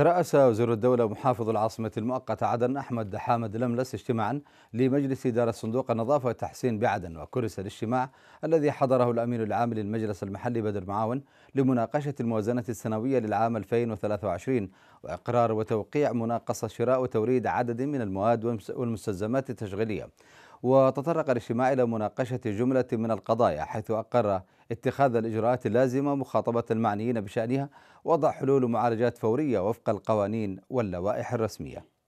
ترأس وزير الدولة محافظ العاصمة المؤقتة عدن أحمد حامد لملس اجتماعا لمجلس إدارة صندوق النظافة والتحسين بعدن وكرس الاجتماع الذي حضره الأمين العام للمجلس المحلي بدر معاون لمناقشة الموازنة السنوية للعام 2023 وإقرار وتوقيع مناقصة شراء وتوريد عدد من المواد والمستلزمات التشغيلية وتطرق الاجتماع إلى مناقشة جملة من القضايا حيث أقر اتخاذ الإجراءات اللازمة مخاطبة المعنيين بشأنها وضع حلول ومعالجات فورية وفق القوانين واللوائح الرسمية